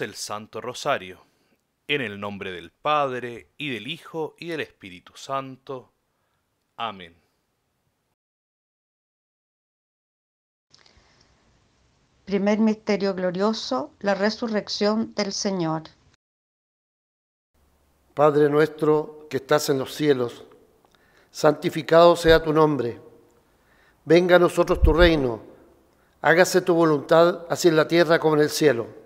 el Santo Rosario, en el nombre del Padre, y del Hijo, y del Espíritu Santo. Amén. Primer misterio glorioso, la resurrección del Señor. Padre nuestro que estás en los cielos, santificado sea tu nombre. Venga a nosotros tu reino, hágase tu voluntad, así en la tierra como en el cielo.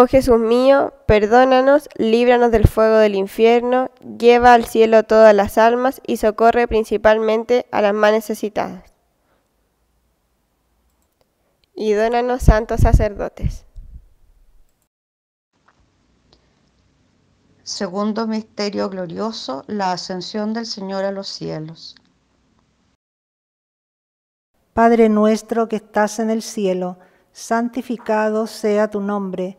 Oh Jesús mío, perdónanos, líbranos del fuego del infierno, lleva al cielo todas las almas y socorre principalmente a las más necesitadas. Y dónanos santos sacerdotes. Segundo misterio glorioso, la ascensión del Señor a los cielos. Padre nuestro que estás en el cielo, santificado sea tu nombre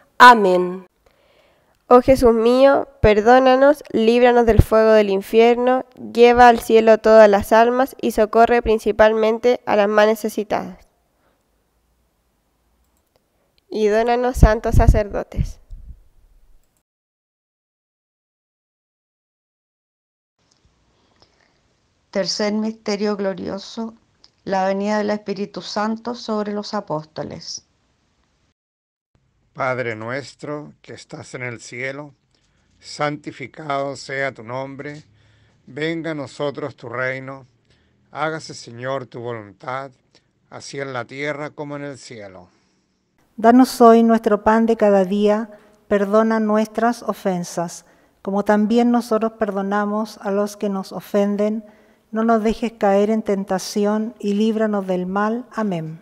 Amén. Oh Jesús mío, perdónanos, líbranos del fuego del infierno, lleva al cielo todas las almas y socorre principalmente a las más necesitadas. Y dónanos santos sacerdotes. Tercer misterio glorioso, la venida del Espíritu Santo sobre los apóstoles. Padre nuestro que estás en el cielo, santificado sea tu nombre, venga a nosotros tu reino, hágase Señor tu voluntad, así en la tierra como en el cielo. Danos hoy nuestro pan de cada día, perdona nuestras ofensas, como también nosotros perdonamos a los que nos ofenden, no nos dejes caer en tentación y líbranos del mal. Amén.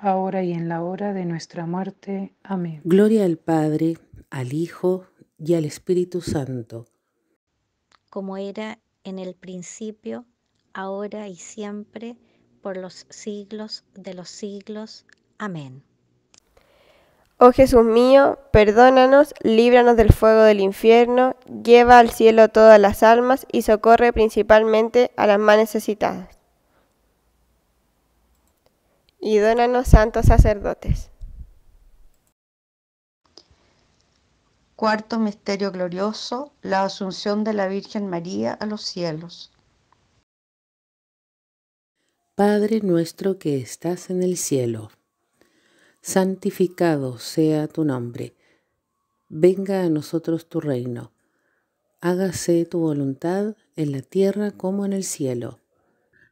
ahora y en la hora de nuestra muerte. Amén. Gloria al Padre, al Hijo y al Espíritu Santo. Como era en el principio, ahora y siempre, por los siglos de los siglos. Amén. Oh Jesús mío, perdónanos, líbranos del fuego del infierno, lleva al cielo todas las almas y socorre principalmente a las más necesitadas y dónanos santos sacerdotes. Cuarto misterio glorioso, la asunción de la Virgen María a los cielos. Padre nuestro que estás en el cielo, santificado sea tu nombre, venga a nosotros tu reino, hágase tu voluntad en la tierra como en el cielo.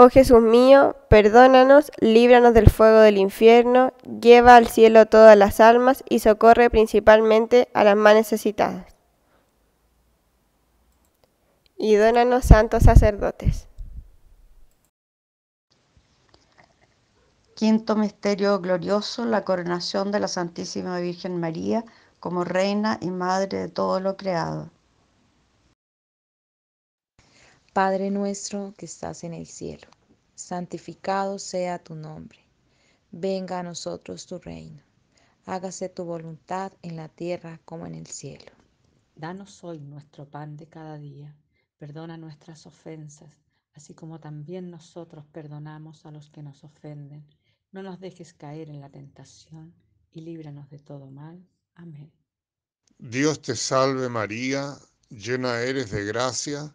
Oh Jesús mío, perdónanos, líbranos del fuego del infierno, lleva al cielo todas las almas y socorre principalmente a las más necesitadas. Y dónanos santos sacerdotes. Quinto misterio glorioso, la coronación de la Santísima Virgen María como reina y madre de todo lo creado. Padre nuestro que estás en el cielo, santificado sea tu nombre. Venga a nosotros tu reino. Hágase tu voluntad en la tierra como en el cielo. Danos hoy nuestro pan de cada día. Perdona nuestras ofensas, así como también nosotros perdonamos a los que nos ofenden. No nos dejes caer en la tentación y líbranos de todo mal. Amén. Dios te salve María, llena eres de gracia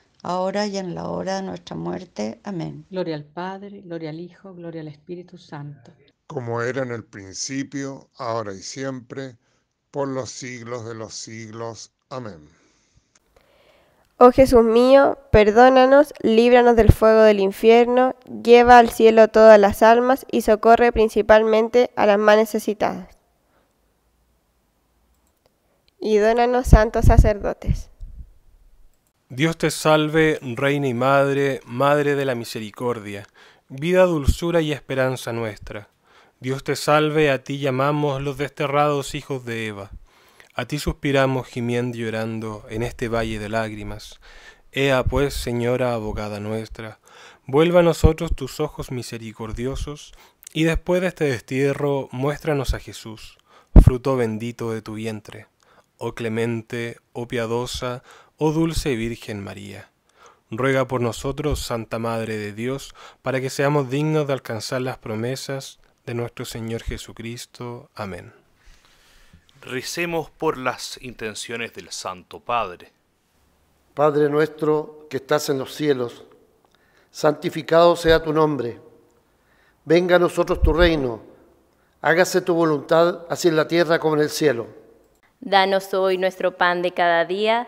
ahora y en la hora de nuestra muerte. Amén. Gloria al Padre, gloria al Hijo, gloria al Espíritu Santo. Como era en el principio, ahora y siempre, por los siglos de los siglos. Amén. Oh Jesús mío, perdónanos, líbranos del fuego del infierno, lleva al cielo todas las almas y socorre principalmente a las más necesitadas. Y dónanos santos sacerdotes. Dios te salve, Reina y Madre, Madre de la Misericordia, vida, dulzura y esperanza nuestra. Dios te salve, a ti llamamos los desterrados hijos de Eva. A ti suspiramos gimiendo y llorando en este valle de lágrimas. Ea pues, Señora abogada nuestra, vuelva a nosotros tus ojos misericordiosos, y después de este destierro muéstranos a Jesús, fruto bendito de tu vientre. Oh clemente, oh piadosa, Oh Dulce Virgen María, ruega por nosotros, Santa Madre de Dios, para que seamos dignos de alcanzar las promesas de nuestro Señor Jesucristo. Amén. Recemos por las intenciones del Santo Padre. Padre nuestro que estás en los cielos, santificado sea tu nombre. Venga a nosotros tu reino, hágase tu voluntad así en la tierra como en el cielo. Danos hoy nuestro pan de cada día